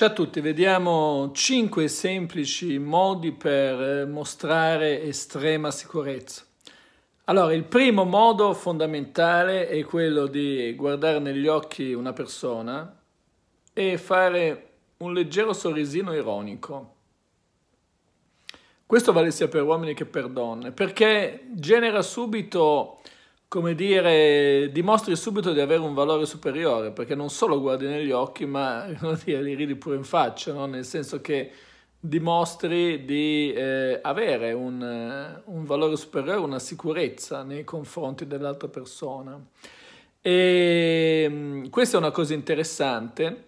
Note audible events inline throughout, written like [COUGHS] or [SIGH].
Ciao a tutti, vediamo 5 semplici modi per eh, mostrare estrema sicurezza. Allora, il primo modo fondamentale è quello di guardare negli occhi una persona e fare un leggero sorrisino ironico. Questo vale sia per uomini che per donne, perché genera subito come dire, dimostri subito di avere un valore superiore, perché non solo guardi negli occhi, ma [LAUGHS] dire, li ridi pure in faccia, no? nel senso che dimostri di eh, avere un, eh, un, valore superiore, una sicurezza nei confronti dell'altra persona. E mm, questa è una cosa interessante.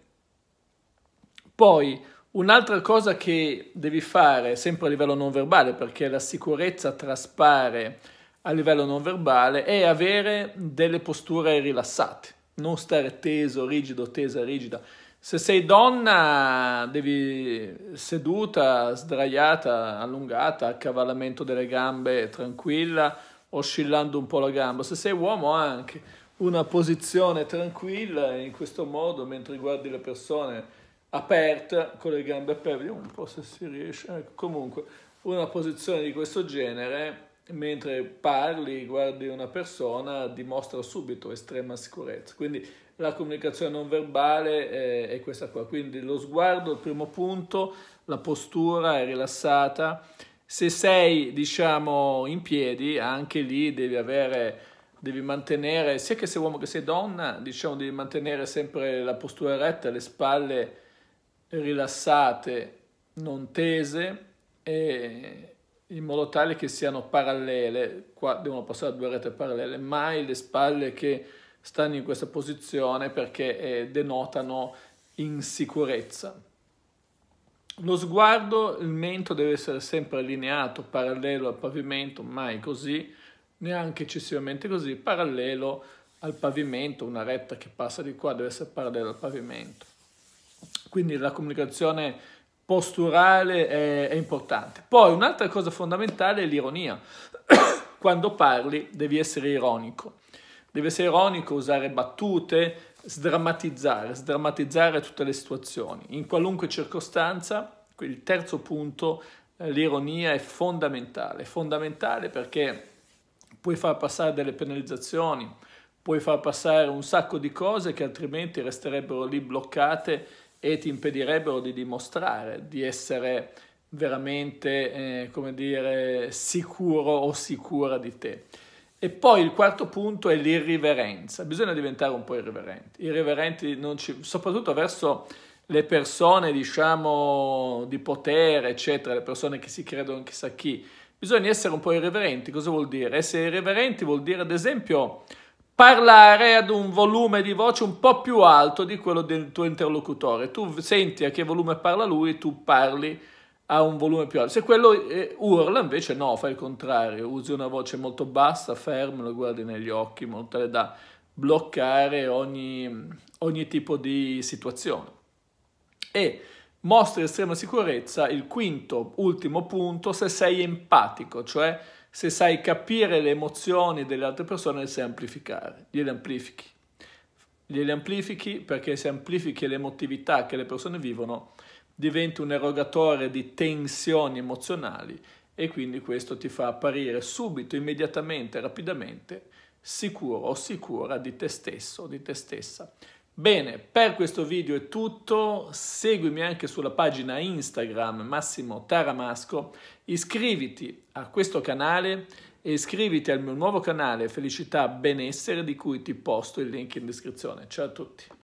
Poi un'altra cosa che devi fare, sempre a livello non verbale, perché la sicurezza traspare a livello non verbale e avere delle posture rilassate, non stare teso, rigido, tesa, rigida. Se sei donna, devi seduta, sdraiata, allungata, accavallamento delle gambe tranquilla, oscillando un po' la gamba. Se sei uomo, anche una posizione tranquilla, in questo modo, mentre guardi le persone aperta, con le gambe aperte, vediamo un po' se si riesce. Ecco, comunque, una posizione di questo genere mentre parli, guardi una persona, dimostra subito estrema sicurezza. Quindi la comunicazione non verbale è, è questa qua. Quindi lo sguardo, il primo punto, la postura è rilassata. Se sei, diciamo, in piedi, anche lì devi avere devi mantenere, sia che sei uomo che sei donna, diciamo devi mantenere sempre la postura eretta, le spalle rilassate, non tese e, in modo tale che siano parallele, qua devono passare due rete parallele, mai le spalle che stanno in questa posizione perché eh, denotano insicurezza. Lo sguardo, il mento deve essere sempre allineato, parallelo al pavimento, mai così, neanche eccessivamente così, parallelo al pavimento, una retta che passa di qua deve essere parallela al pavimento. Quindi la comunicazione posturale è, è importante. Poi un'altra cosa fondamentale è l'ironia. [COUGHS] Quando parli devi essere ironico. Devi essere ironico, usare battute, sdrammatizzare, sdrammatizzare tutte le situazioni. In qualunque circostanza, il terzo punto, eh, l'ironia è fondamentale. È fondamentale perché puoi far passare delle penalizzazioni, puoi far passare un sacco di cose che altrimenti resterebbero lì bloccate e ti impedirebbero di dimostrare di essere veramente, eh, come dire, sicuro o sicura di te. E poi il quarto punto è l'irriverenza. Bisogna diventare un po' irriverenti. Irriverenti ci, soprattutto verso le persone, diciamo, di potere, eccetera, le persone che si credono chissà chi. Bisogna essere un po' irriverenti. Cosa vuol dire? Essere irriverenti vuol dire, ad esempio, parlare ad un volume di voce un po' più alto di quello del tuo interlocutore. Tu senti a che volume parla lui, tu parli a un volume più alto. Se quello eh, urla, invece no, fai il contrario, usi una voce molto bassa, ferma, lo guardi negli occhi, in modo tale da bloccare ogni, ogni tipo di situazione. E mostri estrema sicurezza, il quinto, ultimo punto, se sei empatico, cioè se sai capire le emozioni delle altre persone, le sai amplificare, gliele amplifichi. Gliele amplifichi perché se amplifichi l'emotività che le persone vivono, diventi un erogatore di tensioni emozionali e quindi questo ti fa apparire subito, immediatamente, rapidamente, sicuro o sicura di te stesso, o di te stessa Bene, per questo video è tutto, seguimi anche sulla pagina Instagram Massimo Taramasco, iscriviti a questo canale e iscriviti al mio nuovo canale Felicità Benessere di cui ti posto il link in descrizione. Ciao a tutti!